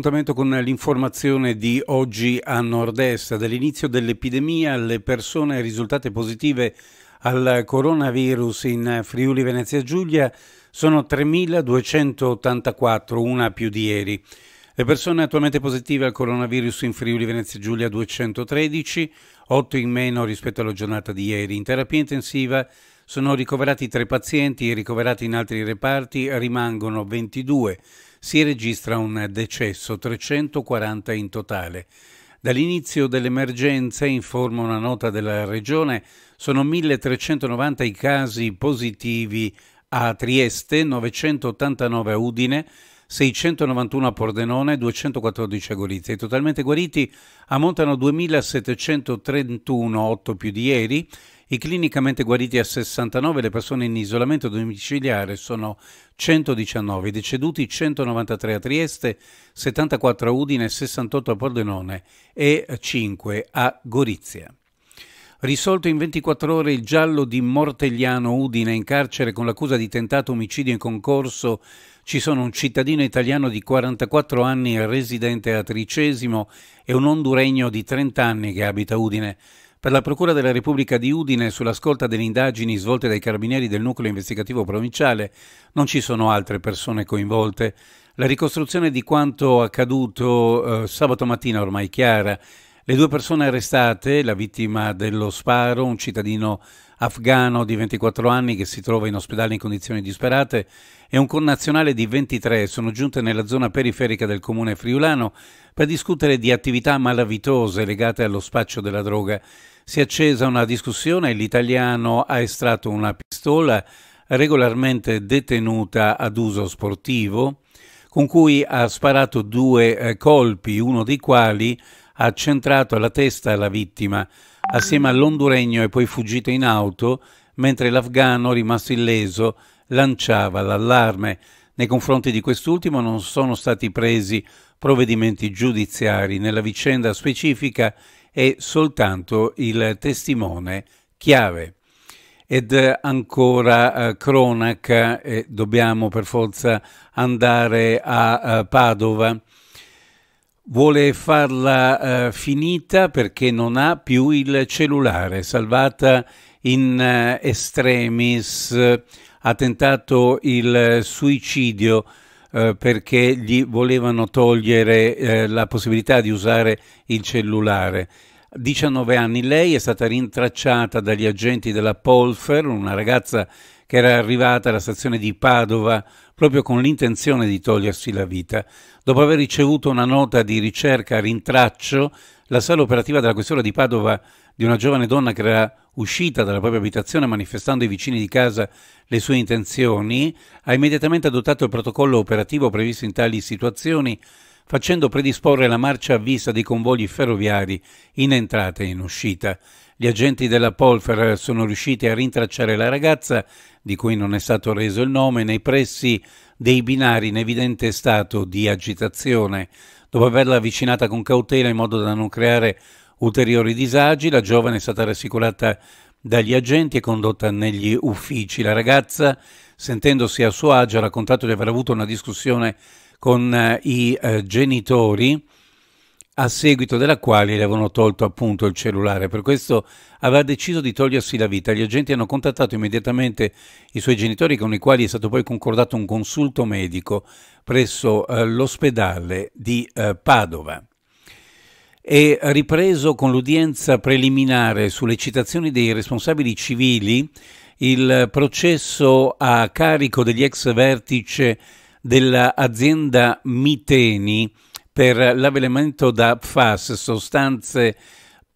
appuntamento con l'informazione di oggi a nord-est. Dall'inizio dell'epidemia le persone risultate positive al coronavirus in Friuli Venezia Giulia sono 3.284, una più di ieri. Le persone attualmente positive al coronavirus in Friuli Venezia Giulia 213, 8 in meno rispetto alla giornata di ieri. In terapia intensiva sono ricoverati tre pazienti e ricoverati in altri reparti rimangono 22 si registra un decesso, 340 in totale. Dall'inizio dell'emergenza, informa una nota della Regione, sono 1390 i casi positivi a Trieste, 989 a Udine, 691 a Pordenone, 214 a Gorizia. I totalmente guariti ammontano a 2731, 8 più di ieri, i clinicamente guariti a 69, le persone in isolamento domiciliare sono 119, i deceduti 193 a Trieste, 74 a Udine, 68 a Pordenone e 5 a Gorizia. Risolto in 24 ore il giallo di Mortegliano Udine in carcere con l'accusa di tentato omicidio in concorso, ci sono un cittadino italiano di 44 anni residente a Tricesimo e un honduregno di 30 anni che abita Udine. Per la Procura della Repubblica di Udine, sull'ascolta delle indagini svolte dai carabinieri del nucleo investigativo provinciale, non ci sono altre persone coinvolte. La ricostruzione di quanto accaduto eh, sabato mattina è ormai chiara. Le due persone arrestate, la vittima dello sparo, un cittadino afgano di 24 anni che si trova in ospedale in condizioni disperate, e un connazionale di 23, sono giunte nella zona periferica del comune friulano per discutere di attività malavitose legate allo spaccio della droga. Si è accesa una discussione, l'italiano ha estratto una pistola regolarmente detenuta ad uso sportivo, con cui ha sparato due eh, colpi, uno dei quali ha centrato la testa alla vittima. Assieme all'onduregno e poi fuggito in auto, mentre l'afgano, rimasto illeso, lanciava l'allarme. Nei confronti di quest'ultimo non sono stati presi provvedimenti giudiziari. Nella vicenda specifica è soltanto il testimone chiave. Ed eh, ancora eh, cronaca, eh, dobbiamo per forza andare a, a eh, Padova. Vuole farla eh, finita perché non ha più il cellulare, salvata in eh, estremis, ha tentato il suicidio eh, perché gli volevano togliere eh, la possibilità di usare il cellulare. 19 anni lei è stata rintracciata dagli agenti della Polfer, una ragazza che era arrivata alla stazione di Padova proprio con l'intenzione di togliersi la vita. Dopo aver ricevuto una nota di ricerca a rintraccio, la sala operativa della questura di Padova di una giovane donna che era uscita dalla propria abitazione manifestando ai vicini di casa le sue intenzioni, ha immediatamente adottato il protocollo operativo previsto in tali situazioni, facendo predisporre la marcia a vista dei convogli ferroviari in entrata e in uscita. Gli agenti della Polfer sono riusciti a rintracciare la ragazza, di cui non è stato reso il nome, nei pressi dei binari in evidente stato di agitazione. Dopo averla avvicinata con cautela in modo da non creare ulteriori disagi, la giovane è stata rassicurata dagli agenti e condotta negli uffici. La ragazza, sentendosi a suo agio, ha raccontato di aver avuto una discussione con eh, i eh, genitori a seguito della quale le avevano tolto appunto il cellulare. Per questo aveva deciso di togliersi la vita. Gli agenti hanno contattato immediatamente i suoi genitori con i quali è stato poi concordato un consulto medico presso eh, l'ospedale di eh, Padova è ripreso con l'udienza preliminare sulle citazioni dei responsabili civili il processo a carico degli ex vertice dell'azienda Miteni per l'avvelenamento da PFAS, sostanze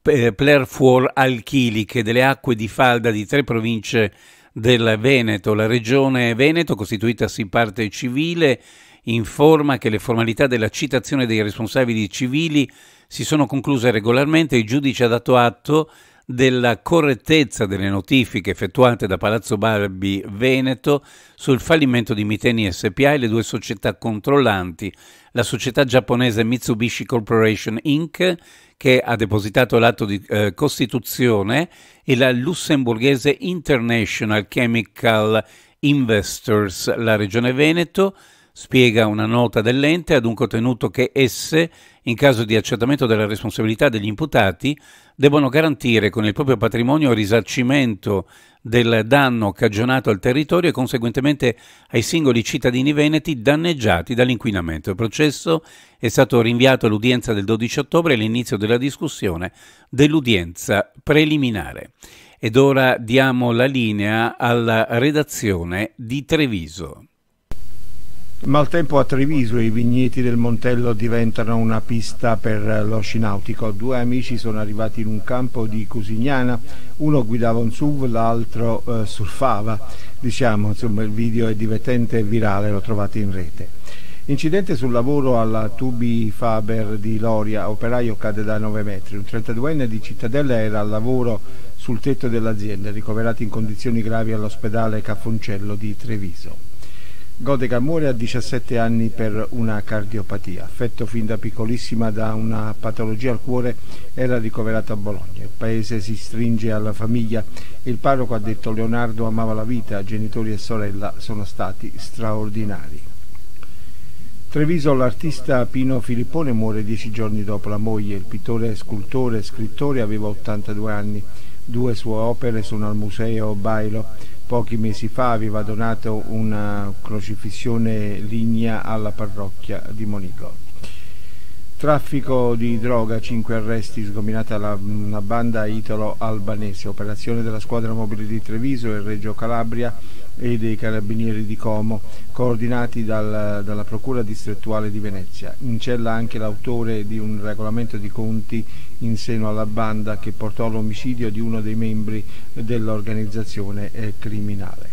eh, perfluoralchiliche delle acque di falda di tre province del Veneto. La regione Veneto, costituitasi parte civile, informa che le formalità della citazione dei responsabili civili si sono concluse regolarmente, il giudice ha dato atto della correttezza delle notifiche effettuate da Palazzo Barbi Veneto sul fallimento di Miteni SPA e le due società controllanti, la società giapponese Mitsubishi Corporation Inc., che ha depositato l'atto di eh, costituzione, e la lussemburghese International Chemical Investors, la Regione Veneto, spiega una nota dell'ente, ha dunque tenuto che esse in caso di accertamento della responsabilità degli imputati, devono garantire con il proprio patrimonio il risarcimento del danno cagionato al territorio e conseguentemente ai singoli cittadini veneti danneggiati dall'inquinamento. Il processo è stato rinviato all'udienza del 12 ottobre e all'inizio della discussione dell'udienza preliminare. Ed ora diamo la linea alla redazione di Treviso. Maltempo a Treviso, i vigneti del Montello diventano una pista per lo sci nautico. Due amici sono arrivati in un campo di Cusignana, uno guidava un SUV, l'altro eh, surfava. Diciamo, insomma, il video è divertente e virale, lo trovate in rete. Incidente sul lavoro alla Tubi Faber di Loria, operaio cade da 9 metri. Un 32enne di Cittadella era al lavoro sul tetto dell'azienda, ricoverato in condizioni gravi all'ospedale Caffoncello di Treviso. Gode Camore ha 17 anni per una cardiopatia. Affetto fin da piccolissima da una patologia al cuore, era ricoverato a Bologna. Il paese si stringe alla famiglia. Il parroco ha detto Leonardo amava la vita, genitori e sorella sono stati straordinari. Treviso l'artista Pino Filippone muore dieci giorni dopo la moglie. Il pittore, scultore e scrittore aveva 82 anni. Due sue opere sono al museo Bailo pochi mesi fa aveva donato una crocifissione lignea alla parrocchia di Monico. Traffico di droga, 5 arresti, sgominata la, una banda italo-albanese, operazione della squadra mobile di Treviso e Reggio Calabria e dei carabinieri di Como, coordinati dal, dalla Procura distrettuale di Venezia. In cella anche l'autore di un regolamento di conti in seno alla banda che portò all'omicidio di uno dei membri dell'organizzazione eh, criminale.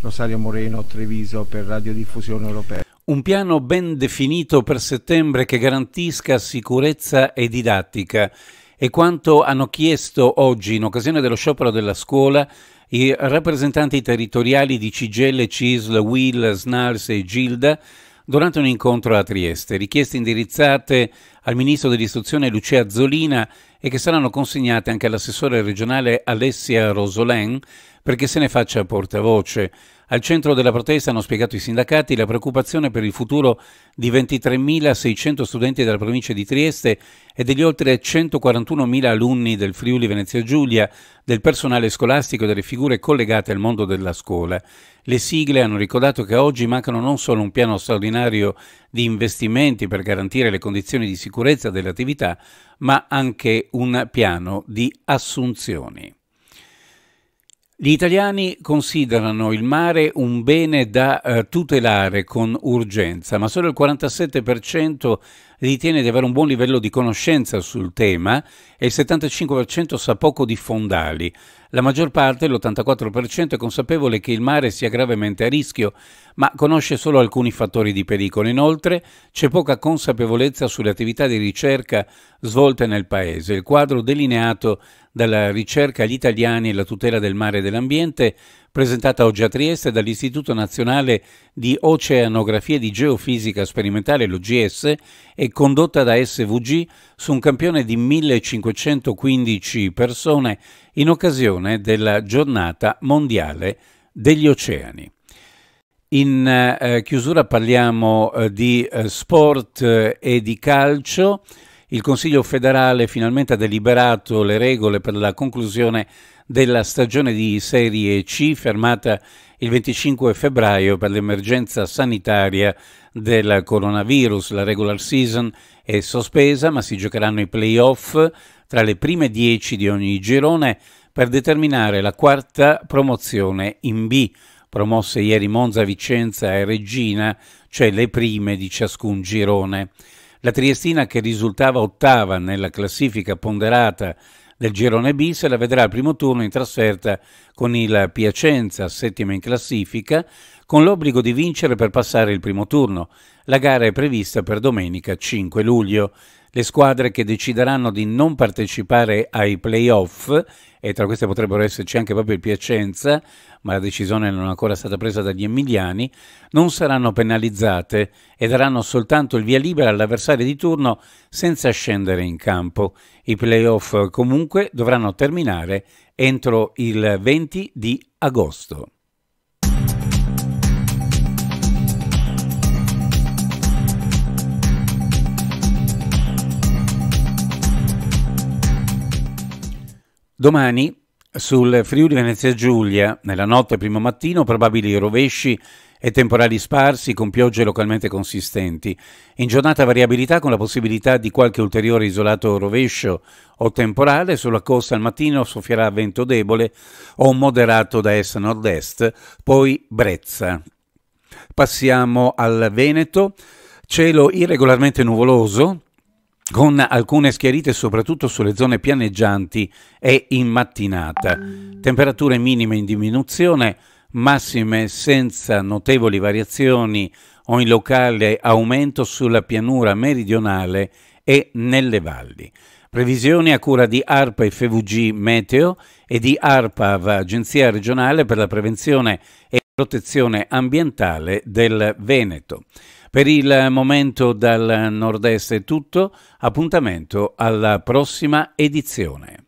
Rosario Moreno, Treviso per Radiodiffusione Europea. Un piano ben definito per settembre che garantisca sicurezza e didattica è quanto hanno chiesto oggi, in occasione dello sciopero della scuola, i rappresentanti territoriali di Cigelle, CISL, WIL, SNARS e GILDA durante un incontro a Trieste, richieste indirizzate al ministro dell'istruzione Lucia Zolina e che saranno consegnate anche all'assessore regionale Alessia Rosolin perché se ne faccia portavoce. Al centro della protesta hanno spiegato i sindacati la preoccupazione per il futuro di 23.600 studenti della provincia di Trieste e degli oltre 141.000 alunni del Friuli Venezia Giulia, del personale scolastico e delle figure collegate al mondo della scuola. Le sigle hanno ricordato che oggi mancano non solo un piano straordinario di investimenti per garantire le condizioni di sicurezza delle attività, ma anche un piano di assunzioni. Gli italiani considerano il mare un bene da eh, tutelare con urgenza, ma solo il 47% ritiene di avere un buon livello di conoscenza sul tema e il 75% sa poco di fondali. La maggior parte, l'84%, è consapevole che il mare sia gravemente a rischio, ma conosce solo alcuni fattori di pericolo. Inoltre c'è poca consapevolezza sulle attività di ricerca svolte nel Paese. Il quadro delineato dalla ricerca agli italiani e la tutela del mare e dell'ambiente presentata oggi a Trieste dall'Istituto Nazionale di Oceanografia e di Geofisica Sperimentale, l'OGS, e condotta da SVG su un campione di 1515 persone in occasione della giornata mondiale degli oceani. In eh, chiusura parliamo eh, di eh, sport eh, e di calcio il Consiglio federale finalmente ha deliberato le regole per la conclusione della stagione di Serie C fermata il 25 febbraio per l'emergenza sanitaria del coronavirus. La regular season è sospesa ma si giocheranno i playoff tra le prime 10 di ogni girone per determinare la quarta promozione in B. Promosse ieri Monza, Vicenza e Regina, cioè le prime di ciascun girone. La Triestina, che risultava ottava nella classifica ponderata del girone B, se la vedrà al primo turno in trasferta con il Piacenza, settima in classifica, con l'obbligo di vincere per passare il primo turno. La gara è prevista per domenica 5 luglio le squadre che decideranno di non partecipare ai playoff, e tra queste potrebbero esserci anche proprio il Piacenza, ma la decisione non è ancora stata presa dagli emiliani, non saranno penalizzate e daranno soltanto il via libera all'avversario di turno senza scendere in campo. I playoff comunque dovranno terminare entro il 20 di agosto. Domani sul Friuli Venezia Giulia, nella notte e primo mattino, probabili rovesci e temporali sparsi con piogge localmente consistenti. In giornata variabilità con la possibilità di qualche ulteriore isolato rovescio o temporale, sulla costa al mattino soffierà vento debole o moderato da est nord-est, poi brezza. Passiamo al Veneto. Cielo irregolarmente nuvoloso, con alcune schiarite soprattutto sulle zone pianeggianti e in mattinata. Temperature minime in diminuzione, massime senza notevoli variazioni o in locale aumento sulla pianura meridionale e nelle valli. Previsioni a cura di ARPA e FVG Meteo e di ARPAV, Agenzia regionale per la prevenzione e protezione ambientale del Veneto. Per il momento dal nord-est è tutto, appuntamento alla prossima edizione.